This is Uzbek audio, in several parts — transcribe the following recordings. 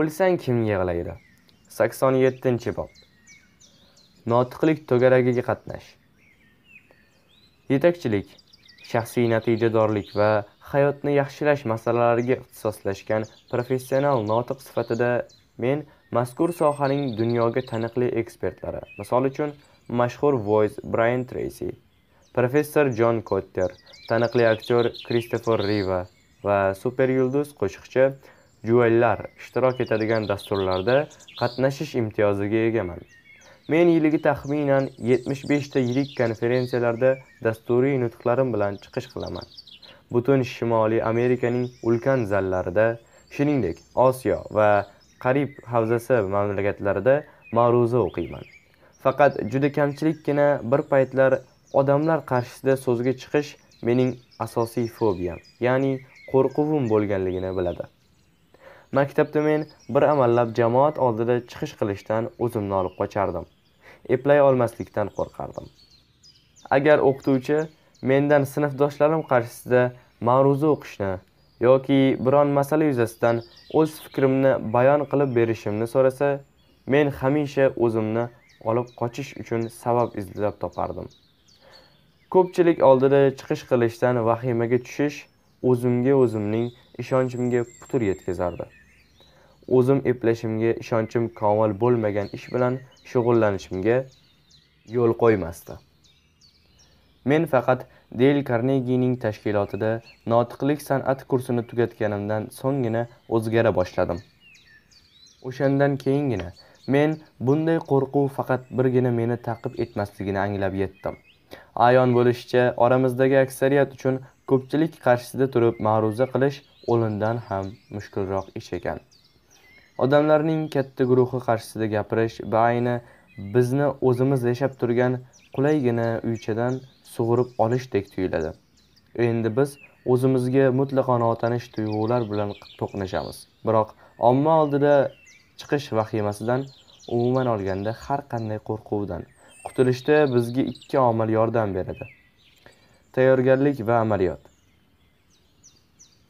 bo'lsang kim yig'laydi sakson yettinchi bob notiqlik to'garagiga qatnash yetakchilik shaxsiy natijadorlik va hayotni yaxshilash masalalariga ixtisoslashgan professional notiq sifatida men mazkur sohaning dunyoga taniqli ekspertlari misol uchun mashhur voice brayan treysi professor jon kotter taniqli aktyor kristofer riva va super yulduz qo'shiqchi juvellar ishtirok etadigan dasturlarda qatnashish imtiyoziga egaman men yiliga taxminan 75 ta yirik konferensiyalarda dasturiy nutqlarim bilan chiqish qilaman butun shimoliy amerikaning ulkan zallarida shuningdek osiyo va qarib havzasi mamlakatlarida ma'ruza o'qiyman faqat juda kamchilikkina bir paytlar odamlar qarshisida so'zga chiqish mening asosiy fobiyam ya'ni qo'rquvim bo'lganligini biladi Maktabda men bir amallab jamoat oldida chiqish qilishdan o'zimni olib qochardim. Eplay olmaslikdan qo'rqardim. Agar o'qituvchi mendan sinfdoshlarim qarshisida ma'ruza o'qishni yoki biron masala yuzasidan o'z fikrimni bayon qilib berishimni so'rasa, men hamisha o'zimni olib qochish uchun sabab izlab topardim. Ko'pchilik oldida chiqish qilishdan vahimaga tushish o'zimga o'zimning ishonchimga putur yetkazardi o'zim eplashimga ishonchim komil bo'lmagan ish bilan shug'ullanishimga yo'l qo'ymasdi men faqat deyl karnegining tashkilotida notiqlik san'at kursini tugatganimdan so'nggina o'zgara boshladim o'shandan keyingina men bunday qo'rquv faqat birgina meni taqib etmasligini anglab yetdim ayon bo'lishicha oramizdagi aksariyat uchun ko'pchilik qarshisida turib ma'ruza qilish o'limdan ham mushkulroq ish ekan odamlarning katta guruhi qarshisida gapirish baayni bizni o'zimiz yashab turgan qulaygina uychadan sug'urib olishdek tuyuladi endi biz o'zimizga mutlaqo notanish tuyg'ular bilan to'qnashamiz biroq omma oldida chiqish vahimasidan umuman olganda har qanday qo'rquvdan qutulishda bizga ikki omil yordam beradi tayyorgarlik va amaliyot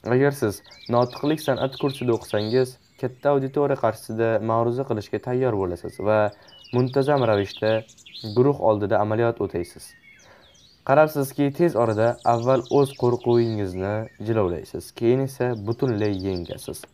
agar siz notiqlik san'at kursida o'qisangiz katta auditoriya qarshisida ma'ruza qilishga tayyor bo'lasiz va muntazam ravishda guruh oldida amaliyot o'taysiz qarabsizki tez orada avval o'z qo'rquvingizni jilovlaysiz keyin esa butunlay yengasiz